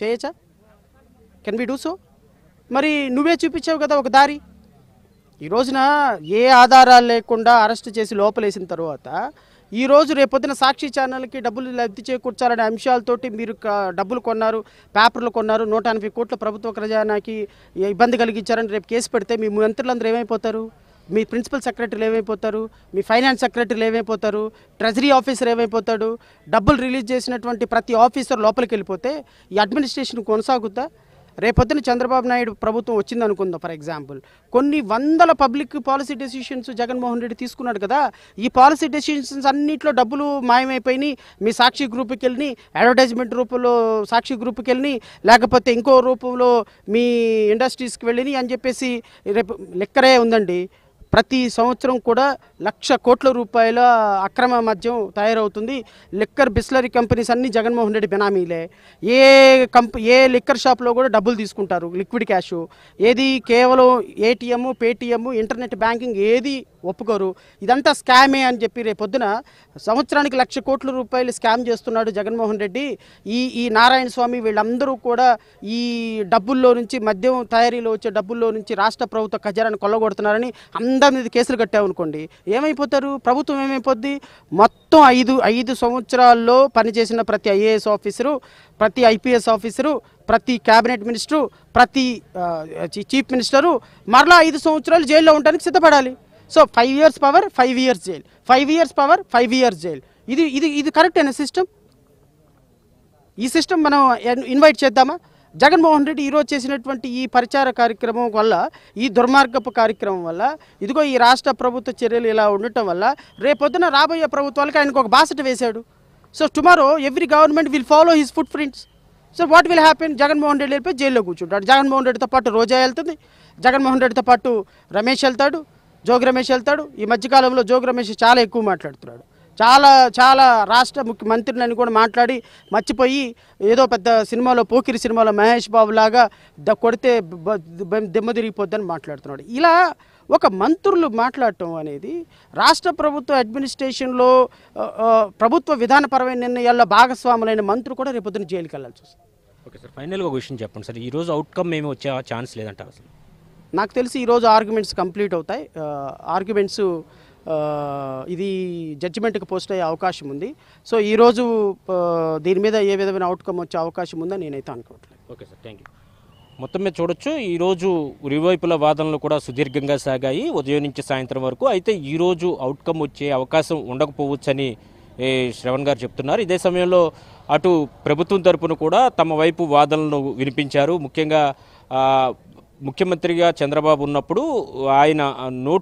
చేయొచ్చా can be do so మరి నువ్వే చూపించావు కదా ఒక దారి ఈ రోజున ఏ ఆధారాలు లేకుండా అరెస్ట్ చేసి లోపలేసిన తర్వాత ఈ రోజు రేపొద్దున సాక్షి ఛానల్కి డబ్బులు లబ్ధి చేకూర్చాలనే అంశాలతోటి మీరు డబ్బులు కొన్నారు పేపర్లు కొన్నారు నూట ఎనభై కోట్ల ప్రభుత్వ ప్రజానాకి ఇబ్బంది కలిగించారని రేపు కేసు పెడితే మీ మంత్రులందరూ ఏమైపోతారు మీ ప్రిన్సిపల్ సెక్రటరీలు ఏమైపోతారు మీ ఫైనాన్స్ సెక్రటరీలు ఏమైపోతారు ట్రెజరీ ఆఫీసర్ ఏమైపోతాడు డబ్బులు రిలీజ్ చేసినటువంటి ప్రతి ఆఫీసర్ లోపలికి వెళ్ళిపోతే ఈ అడ్మినిస్ట్రేషన్ కొనసాగుతా రేపొద్దున చంద్రబాబు నాయుడు ప్రభుత్వం వచ్చిందనుకుందాం ఫర్ ఎగ్జాంపుల్ కొన్ని వందల public policy decisions Jaganmohan Reddy తీసుకున్నాడు కదా ఈ పాలసీ డెసిషన్స్ అన్నింటిలో డబ్బులు మాయమైపోయినాయి మీ సాక్షి గ్రూప్కి వెళ్ళి అడ్వర్టైజ్మెంట్ రూపంలో సాక్షి గ్రూప్కి వెళ్ళి లేకపోతే ఇంకో రూపంలో మీ ఇండస్ట్రీస్కి వెళ్ళినాయి అని చెప్పేసి రేపు లెక్కరే ఉందండి ప్రతి సంవత్సరం కూడా లక్ష కోట్ల రూపాయల అక్రమ మద్యం తయారవుతుంది లిక్కర్ బిస్లరీ కంపెనీస్ అన్నీ జగన్మోహన్ రెడ్డి బెనామీలే ఏ కంప్ ఏ లిక్కర్ షాప్లో కూడా డబ్బులు తీసుకుంటారు లిక్విడ్ క్యాష్ ఏది కేవలం ఏటీఎం పేటీఎం ఇంటర్నెట్ బ్యాంకింగ్ ఏది ఒప్పుకోరు ఇదంతా స్కామే అని చెప్పి రేపొద్దున సంవత్సరానికి లక్ష కోట్ల రూపాయలు స్కామ్ చేస్తున్నాడు జగన్మోహన్ రెడ్డి ఈ ఈ నారాయణ స్వామి వీళ్ళందరూ కూడా ఈ డబ్బుల్లో నుంచి మద్యం తయారీలో వచ్చే డబ్బుల్లో నుంచి రాష్ట్ర ప్రభుత్వ ఖజారాన్ని కొల్లగొడుతున్నారని టెండర్ కేసులు కట్టామనుకోండి ఏమైపోతారు ప్రభుత్వం ఏమైపోద్ది మొత్తం ఐదు ఐదు సంవత్సరాల్లో పనిచేసిన ప్రతి ఐఏఎస్ ఆఫీసరు ప్రతి ఐపీఎస్ ఆఫీసరు ప్రతి క్యాబినెట్ మినిస్టరు ప్రతి చీఫ్ మినిస్టరు మరలా ఐదు సంవత్సరాలు జైల్లో ఉండడానికి సిద్ధపడాలి so five years power five years jail five years power five years jail ఇది ఇది ఇది కరెక్ట్ అయిన సిస్టమ్ ఈ సిస్టమ్ మనం ఇన్వైట్ చేద్దామా జగన్మోహన్ రెడ్డి ఈరోజు చేసినటువంటి ఈ పరిచార కార్యక్రమం వల్ల ఈ దుర్మార్గపు కార్యక్రమం వల్ల ఇదిగో ఈ రాష్ట్ర ప్రభుత్వ చర్యలు ఇలా ఉండటం వల్ల రేపొద్దున రాబోయే ప్రభుత్వాలకు ఆయనకు ఒక బాసట వేశాడు so tomorrow every government will follow his footprints so what will happen Jaganmohan Reddy వెళ్ళిపోయి జైల్లో కూర్చుంటాడు జగన్మోహన్ రెడ్డితో పాటు రోజా వెళ్తుంది జగన్మోహన్ రెడ్డితో పాటు రమేష్ వెళ్తాడు జోగి రమేష్ వెళ్తాడు ఈ మధ్యకాలంలో జోగి రమేష్ చాలా ఎక్కువ మాట్లాడుతున్నాడు చాలా చాలా రాష్ట్ర ముఖ్యమంత్రులని కూడా మాట్లాడి మర్చిపోయి ఏదో పెద్ద సినిమాలో పోకిరి సినిమాలో మహేష్ బాబు లాగా ద కొడితే దెమ్మ తిరిగిపోద్దని మాట్లాడుతున్నాడు ఇలా ఒక మంత్రులు మాట్లాడటం అనేది రాష్ట్ర ప్రభుత్వ అడ్మినిస్ట్రేషన్లో ప్రభుత్వ విధానపరమైన నిర్ణయాల్లో భాగస్వాములైన మంత్రులు కూడా రేపొద్దున జైలుకి వెళ్ళాల్సి వస్తుంది ఓకే సార్ ఫైనల్గా ఒక విషయం చెప్పండి సార్ ఈరోజు అవుట్కమ్ ఏమి వచ్చే ఛాన్స్ లేదంటారు అసలు నాకు తెలిసి ఈరోజు ఆర్గ్యుమెంట్స్ కంప్లీట్ అవుతాయి ఆర్గ్యుమెంట్స్ ఇది జడ్జిమెంట్కి పోస్ట్ అయ్యే అవకాశం ఉంది సో ఈరోజు దీని మీద ఏ విధమైన అవుట్కమ్ వచ్చే అవకాశం ఉందని నేనైతే అనుకోవట్లేదు ఓకే సార్ థ్యాంక్ యూ మొత్తం మీద చూడొచ్చు ఈరోజు ఇరువైపుల వాదనలు కూడా సుదీర్ఘంగా సాగాయి ఉదయం నుంచి సాయంత్రం వరకు అయితే ఈరోజు అవుట్కమ్ వచ్చే అవకాశం ఉండకపోవచ్చని శ్రవణ్ గారు చెప్తున్నారు ఇదే సమయంలో అటు ప్రభుత్వం తరపున కూడా తమ వైపు వాదనలను వినిపించారు ముఖ్యంగా ముఖ్యమంత్రిగా చంద్రబాబు ఉన్నప్పుడు ఆయన నోట్